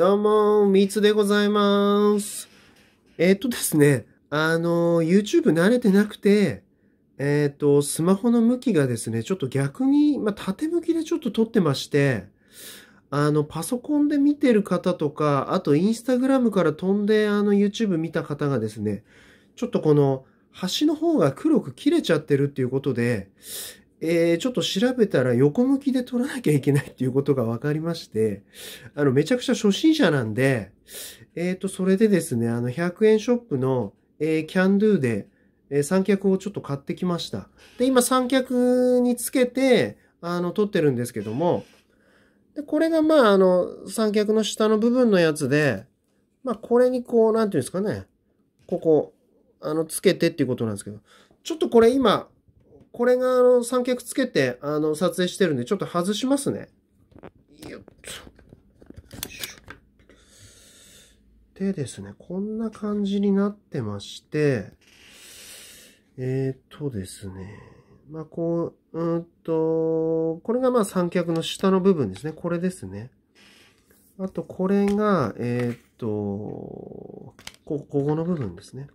どうも、みつでございます。えっ、ー、とですね、あの、YouTube 慣れてなくて、えっ、ー、と、スマホの向きがですね、ちょっと逆に、まあ、縦向きでちょっと撮ってまして、あの、パソコンで見てる方とか、あと、インスタグラムから飛んで、あの、YouTube 見た方がですね、ちょっとこの、端の方が黒く切れちゃってるっていうことで、えー、ちょっと調べたら横向きで撮らなきゃいけないっていうことが分かりまして、あの、めちゃくちゃ初心者なんで、えっ、ー、と、それでですね、あの、100円ショップの、えー、キャンドゥで、え三脚をちょっと買ってきました。で、今三脚につけて、あの、撮ってるんですけども、で、これがまあ、あの、三脚の下の部分のやつで、まあ、これにこう、なんていうんですかね、ここ、あの、つけてっていうことなんですけど、ちょっとこれ今、これがあの三脚つけてあの撮影してるんで、ちょっと外しますね。でですね、こんな感じになってまして、えっ、とですね、まあ、こう、うんと、これがまあ三脚の下の部分ですね。これですね。あと、これが、えっ、と、こ、ここの部分ですね。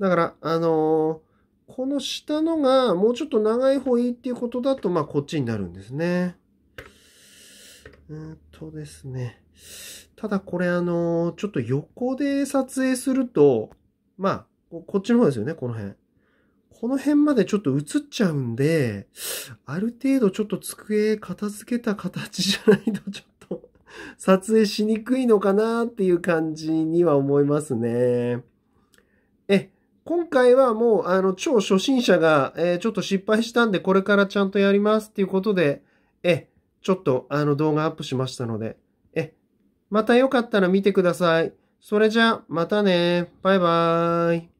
だから、あのーこの下のがもうちょっと長い方いいっていうことだと、まあこっちになるんですね。うんとですね。ただこれあの、ちょっと横で撮影すると、まあ、こっちの方ですよね、この辺。この辺までちょっと映っちゃうんで、ある程度ちょっと机片付けた形じゃないとちょっと 撮影しにくいのかなっていう感じには思いますね。え、今回はもう、あの、超初心者が、えー、ちょっと失敗したんで、これからちゃんとやりますっていうことで、え、ちょっと、あの、動画アップしましたので、え、またよかったら見てください。それじゃ、またね。バイバーイ。